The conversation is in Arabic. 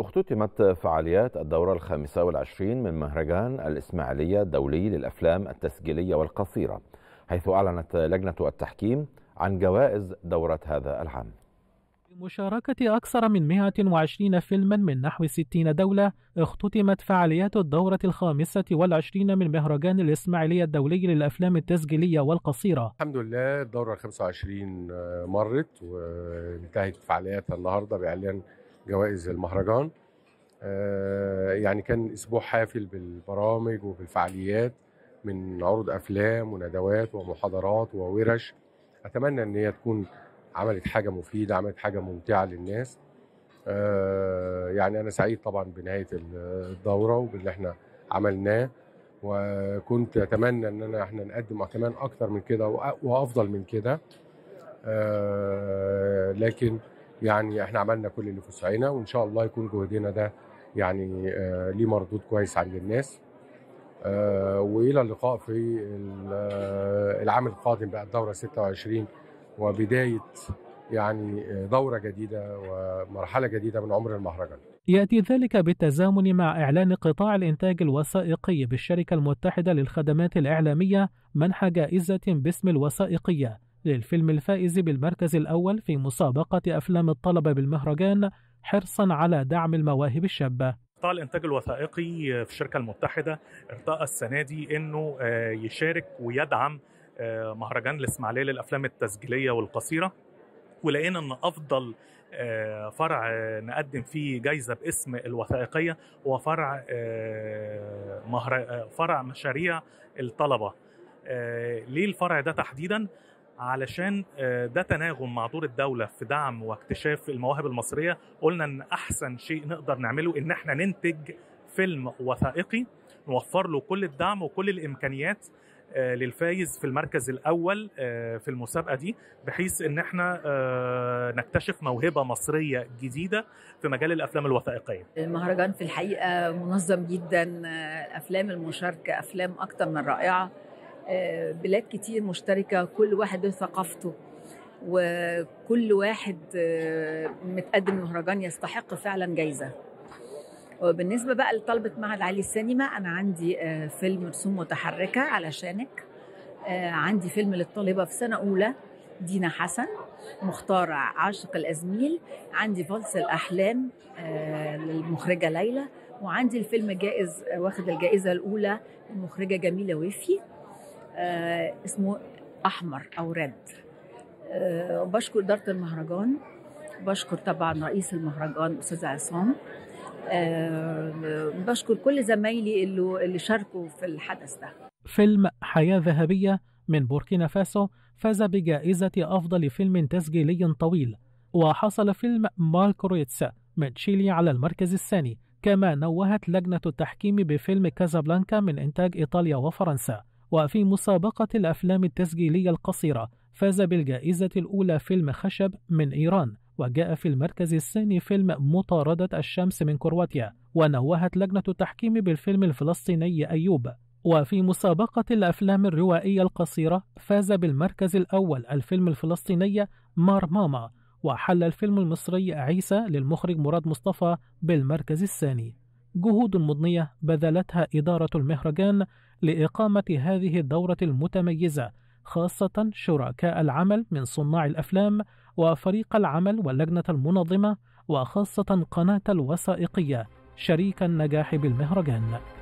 اختتمت فعاليات الدورة الخامسة والعشرين من مهرجان الإسماعيلية الدولي للأفلام التسجيلية والقصيرة حيث أعلنت لجنة التحكيم عن جوائز دورة هذا العام بمشاركة أكثر من 120 فيلما من نحو 60 دولة اختتمت فعاليات الدورة الخامسة والعشرين من مهرجان الإسماعيلية الدولي للأفلام التسجيلية والقصيرة الحمد لله الدورة 25 آه، مرت وانتهت فعالياتها النهاردة بإعلان جوائز المهرجان آه، يعني كان اسبوع حافل بالبرامج وبالفعاليات من عروض افلام وندوات ومحاضرات وورش اتمنى ان هي تكون عملت حاجه مفيده عملت حاجه ممتعه للناس آه، يعني انا سعيد طبعا بنهايه الدوره وباللي احنا عملناه وكنت اتمنى ان أنا احنا نقدم كمان اكتر من كده وافضل من كده آه، لكن يعني احنا عملنا كل اللي في وسعنا وان شاء الله يكون جهدنا ده يعني آه، ليه مردود كويس عند الناس آه، والى اللقاء في آه، العام القادم بقى الدوره 26 وبدايه يعني دوره جديده ومرحله جديده من عمر المهرجان. ياتي ذلك بالتزامن مع اعلان قطاع الانتاج الوثائقي بالشركه المتحده للخدمات الاعلاميه منح جائزه باسم الوثائقيه للفيلم الفائز بالمركز الأول في مسابقة أفلام الطلبة بالمهرجان حرصا على دعم المواهب الشابة قطاع الانتاج الوثائقي في الشركه المتحده ارتقى السنه دي انه آه، يشارك ويدعم آه، مهرجان الاسماعيليه للافلام التسجيليه والقصيره ولقينا ان افضل آه، فرع نقدم فيه جايزه باسم الوثائقيه هو فرع فرع مشاريع الطلبه ليه الفرع ده تحديدا؟ علشان آه، ده تناغم مع دور الدوله في دعم واكتشاف المواهب المصريه قلنا ان احسن شيء نقدر نعمله ان احنا ننتج فيلم وثائقي نوفر له كل الدعم وكل الامكانيات آه، للفايز في المركز الاول آه، في المسابقه دي بحيث ان احنا نكتشف موهبه مصريه جديده في مجال الافلام الوثائقيه. المهرجان في الحقيقه منظم جدا افلام المشاركه افلام اكثر من رائعه آه، بلاد كتير مشتركة كل واحد له ثقافته وكل واحد آه، متقدم مهرجان يستحق فعلا جايزة وبالنسبة بقى لطلبة معهد علي السينما أنا عندي آه، فيلم رسوم متحركة علشانك عندي فيلم للطالبة في سنة أولى دينا حسن مختار عاشق الأزميل عندي فلس الأحلام للمخرجة ليلى وعندي الفيلم جائز واخد الجائزة الأولى المخرجة جميلة وفي آه، اسمه احمر او ريد آه، بشكر اداره المهرجان بشكر طبعا رئيس المهرجان استاذ عصام آه، بشكر كل زمايلي اللي, اللي شاركوا في الحدث ده فيلم حياه ذهبيه من بوركينا فاسو فاز بجائزه افضل فيلم تسجيلي طويل وحصل فيلم رويتس من تشيلي على المركز الثاني كما نوهت لجنة التحكيم بفيلم كازابلانكا من إنتاج إيطاليا وفرنسا وفي مسابقة الأفلام التسجيلية القصيرة فاز بالجائزة الأولى فيلم خشب من إيران وجاء في المركز الثاني فيلم مطاردة الشمس من كرواتيا ونوهت لجنة التحكيم بالفيلم الفلسطيني أيوب وفي مسابقة الأفلام الروائية القصيرة فاز بالمركز الأول الفيلم الفلسطيني مار ماما وحل الفيلم المصري عيسى للمخرج مراد مصطفى بالمركز الثاني جهود مضنية بذلتها إدارة المهرجان لإقامة هذه الدورة المتميزة خاصة شركاء العمل من صناع الأفلام وفريق العمل واللجنة المنظمة وخاصة قناة الوثائقية شريك النجاح بالمهرجان